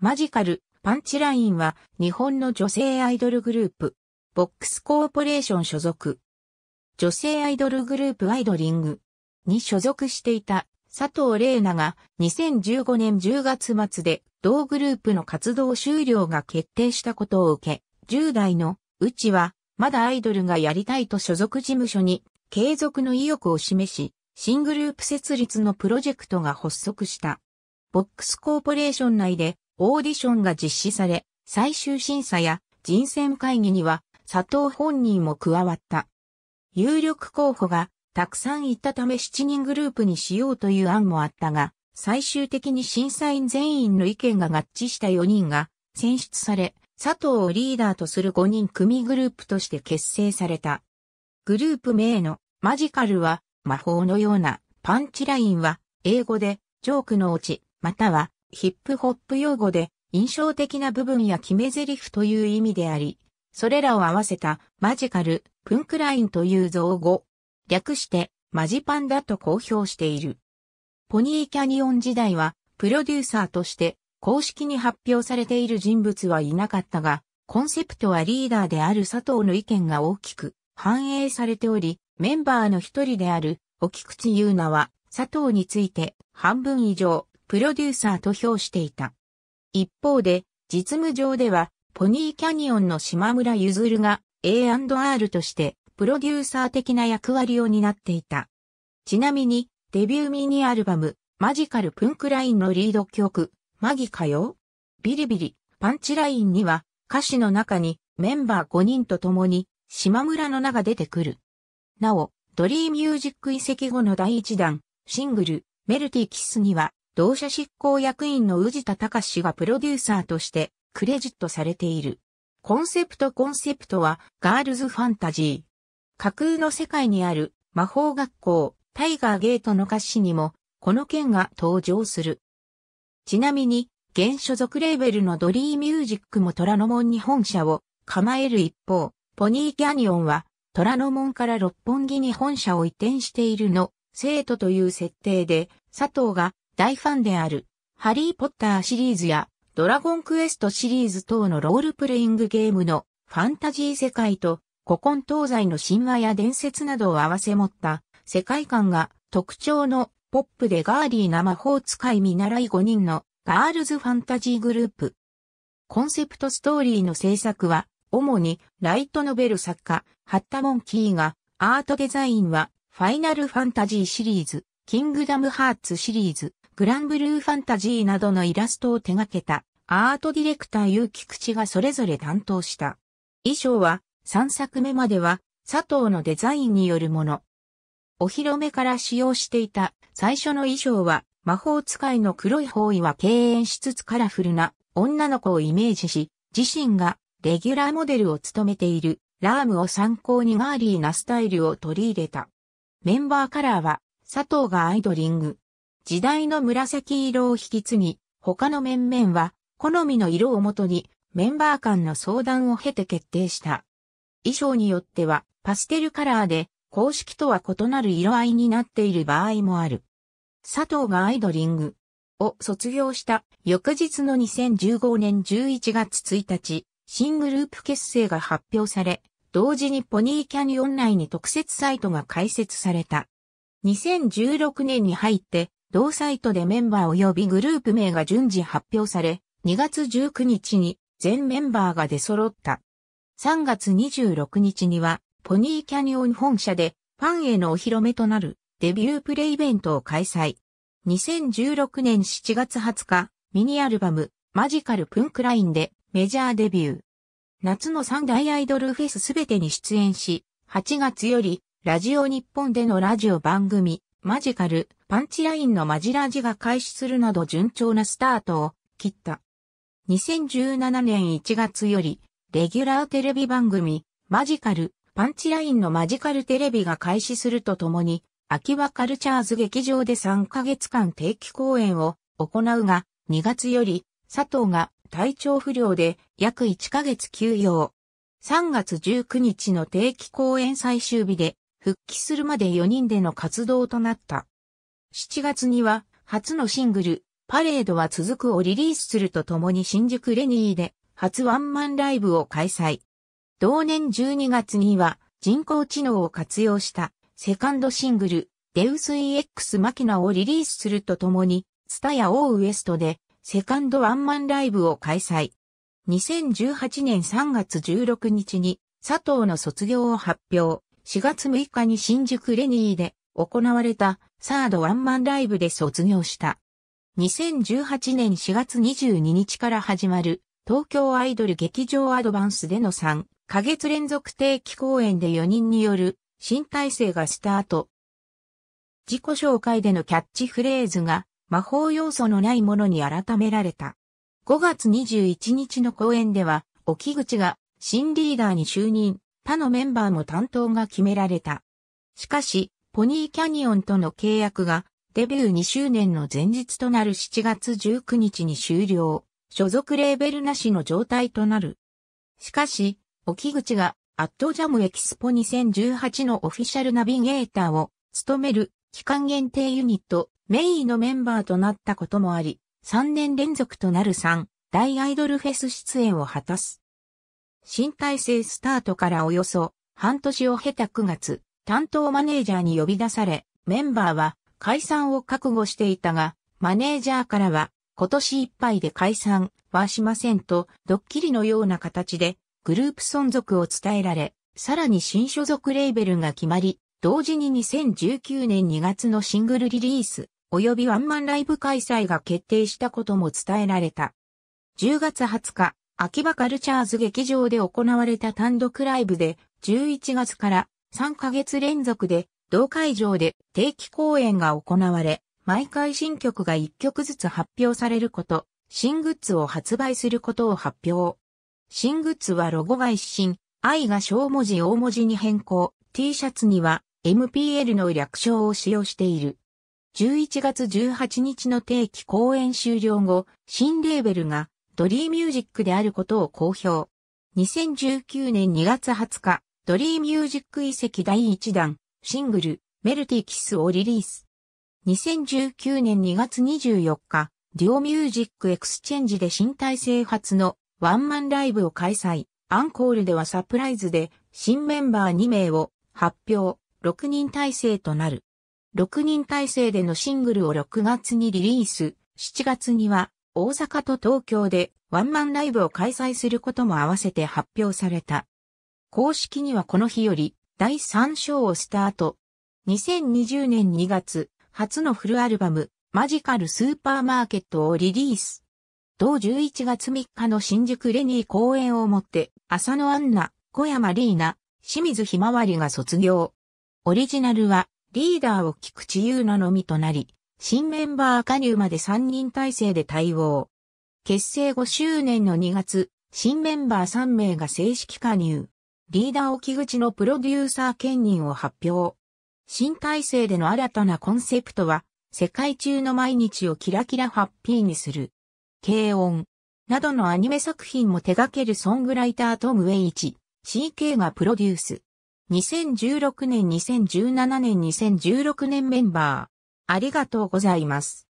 マジカル、パンチラインは日本の女性アイドルグループ、ボックスコーポレーション所属。女性アイドルグループアイドリングに所属していた佐藤玲奈が2015年10月末で同グループの活動終了が決定したことを受け、10代のうちはまだアイドルがやりたいと所属事務所に継続の意欲を示し、新グループ設立のプロジェクトが発足した。ボックスコーポレーション内でオーディションが実施され、最終審査や人選会議には佐藤本人も加わった。有力候補がたくさんいたため7人グループにしようという案もあったが、最終的に審査員全員の意見が合致した4人が選出され、佐藤をリーダーとする5人組グループとして結成された。グループ名のマジカルは魔法のようなパンチラインは英語でジョークの落ち、またはヒップホップ用語で印象的な部分や決め台詞という意味であり、それらを合わせたマジカル、プンクラインという造語、略してマジパンだと公表している。ポニーキャニオン時代はプロデューサーとして公式に発表されている人物はいなかったが、コンセプトはリーダーである佐藤の意見が大きく反映されており、メンバーの一人である沖口優奈は佐藤について半分以上プロデューサーと評していた。一方で、実務上では、ポニーキャニオンの島村ゆずるが A&R としてプロデューサー的な役割を担っていた。ちなみに、デビューミニアルバム、マジカルプンクラインのリード曲、マギかよビリビリ、パンチラインには、歌詞の中にメンバー5人と共に、島村の名が出てくる。なお、ドリーミュージック遺跡後の第1弾、シングル、メルティキスには、同社執行役員の宇治田隆氏がプロデューサーとしてクレジットされている。コンセプトコンセプトはガールズファンタジー。架空の世界にある魔法学校タイガーゲートの歌詞にもこの件が登場する。ちなみに現所属レーベルのドリーミュージックも虎ノ門に本社を構える一方、ポニーキャニオンは虎ノ門から六本木に本社を移転しているの、生徒という設定で佐藤が大ファンである、ハリー・ポッターシリーズや、ドラゴンクエストシリーズ等のロールプレイングゲームのファンタジー世界と古今東西の神話や伝説などを併せ持った世界観が特徴のポップでガーリーな魔法使い見習い5人のガールズファンタジーグループ。コンセプトストーリーの制作は主にライトノベル作家ハッタモンキーがアートデザインはファイナルファンタジーシリーズ、キングダムハーツシリーズ、グランブルーファンタジーなどのイラストを手掛けた、アートディレクターゆうきくちがそれぞれ担当した。衣装は、3作目までは、佐藤のデザインによるもの。お披露目から使用していた最初の衣装は、魔法使いの黒い方位は敬遠しつつカラフルな女の子をイメージし、自身がレギュラーモデルを務めているラームを参考にガーリーなスタイルを取り入れた。メンバーカラーは佐藤がアイドリング、時代の紫色を引き継ぎ、他の面々は、好みの色をもとに、メンバー間の相談を経て決定した。衣装によっては、パステルカラーで、公式とは異なる色合いになっている場合もある。佐藤がアイドリングを卒業した翌日の2015年11月1日、新グループ結成が発表され、同時にポニーキャニオン内に特設サイトが開設された。2016年に入って同サイトでメンバー及びグループ名が順次発表され、2月19日に全メンバーが出揃った。3月26日には、ポニーキャニオン本社でファンへのお披露目となるデビュープレイベントを開催。2016年7月20日、ミニアルバム、マジカルプンクラインでメジャーデビュー。夏の三大アイドルフェスすべてに出演し、8月より、ラジオ日本でのラジオ番組、マジカル、パンチラインのマジラジが開始するなど順調なスタートを切った。2017年1月より、レギュラーテレビ番組、マジカル、パンチラインのマジカルテレビが開始するとともに、秋葉カルチャーズ劇場で3ヶ月間定期公演を行うが、2月より、佐藤が体調不良で約1ヶ月休養。3月19日の定期公演最終日で、復帰するまで4人での活動となった。7月には、初のシングル、パレードは続くをリリースするとともに新宿レニーで、初ワンマンライブを開催。同年12月には、人工知能を活用した、セカンドシングル、デウス EX マキナをリリースするとともに、スタヤオーウエストで、セカンドワンマンライブを開催。2018年3月16日に、佐藤の卒業を発表。4月6日に新宿レニーで行われたサードワンマンライブで卒業した。2018年4月22日から始まる東京アイドル劇場アドバンスでの3ヶ月連続定期公演で4人による新体制がスタート。自己紹介でのキャッチフレーズが魔法要素のないものに改められた。5月21日の公演では、沖口が新リーダーに就任。他のメンバーも担当が決められた。しかし、ポニーキャニオンとの契約がデビュー2周年の前日となる7月19日に終了、所属レーベルなしの状態となる。しかし、沖口がアットジャムエキスポ2018のオフィシャルナビゲーターを務める期間限定ユニットメイのメンバーとなったこともあり、3年連続となる3大アイドルフェス出演を果たす。新体制スタートからおよそ半年を経た9月、担当マネージャーに呼び出され、メンバーは解散を覚悟していたが、マネージャーからは今年いっぱいで解散はしませんと、ドッキリのような形でグループ存続を伝えられ、さらに新所属レーベルが決まり、同時に2019年2月のシングルリリース、及びワンマンライブ開催が決定したことも伝えられた。10月20日、秋葉カルチャーズ劇場で行われた単独ライブで、11月から3ヶ月連続で、同会場で定期公演が行われ、毎回新曲が1曲ずつ発表されること、新グッズを発売することを発表。新グッズはロゴが一新、愛が小文字大文字に変更、T シャツには MPL の略称を使用している。11月18日の定期公演終了後、新レーベルがドリーミュージックであることを公表。2019年2月20日、ドリーミュージック遺跡第1弾、シングル、メルティキスをリリース。2019年2月24日、デュオミュージックエクスチェンジで新体制初のワンマンライブを開催。アンコールではサプライズで新メンバー2名を発表、6人体制となる。6人体制でのシングルを6月にリリース、7月には大阪と東京でワンマンライブを開催することも合わせて発表された。公式にはこの日より第3章をスタート。2020年2月、初のフルアルバム、マジカルスーパーマーケットをリリース。同11月3日の新宿レニー公演をもって、浅野アンナ、小山リーナ、清水ひまわりが卒業。オリジナルは、リーダーを菊池優奈のみとなり、新メンバー加入まで3人体制で対応。結成5周年の2月、新メンバー3名が正式加入。リーダー沖口のプロデューサー兼任を発表。新体制での新たなコンセプトは、世界中の毎日をキラキラハッピーにする。軽音。などのアニメ作品も手掛けるソングライタートム・ウェイチ、CK がプロデュース。2016年2017年2016年メンバー。ありがとうございます。